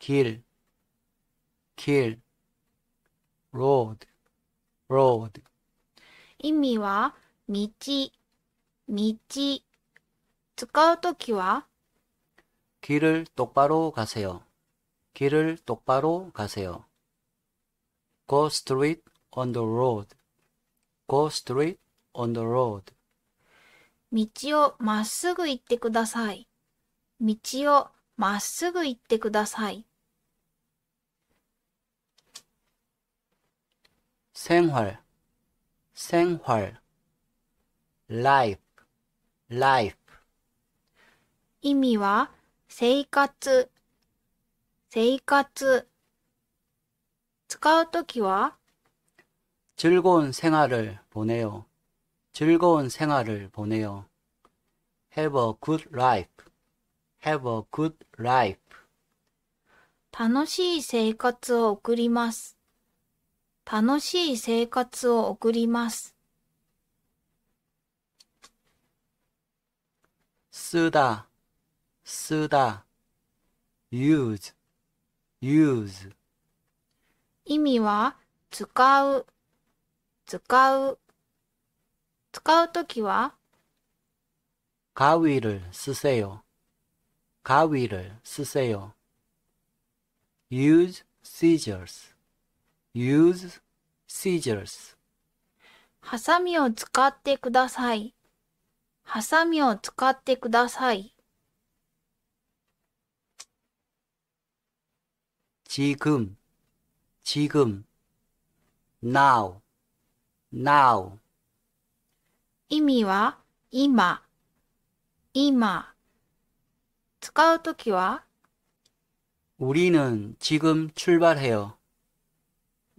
kill, kill, road, road 意味は道、道使うときは길을똑바로가세요길을똑바로가세요 Go straight on the road. Go straight on the road. 道をまっすぐ行ってください。道をまっすぐ行ってください。 생활, 생활, life, life. 意味は生活、生活。使うときは 즐거운 생활을 보내요. 즐거운 생활을 보내요. Have a good life. Have a good life. 楽しい生活を送ります。楽しい生活を送ります。すだ、すだ、use, use 意味は使う、使う。使うときは가위를쓰세요가위를쓰세요 use scissors use scissors. ハサミを使ってください。ハサミを使ってください。 지금, 지금, now, now. 意味は今、今。使うときは 우리는 지금 출발해요.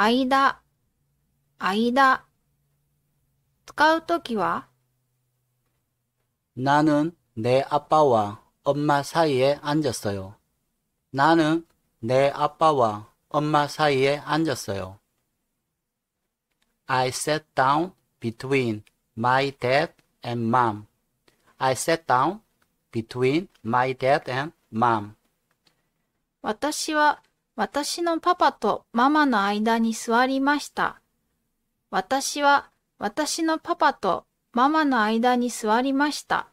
間、間使うときは 나는 내 아빠와 엄마 사이에 앉았어요. 나는 내 아빠와 엄마 사이에 앉았어요. I sat down between my dad and mom. I sat down between my dad and mom. 私は私のパパとママの間に座りました。私は私のパパとママの間に座りました。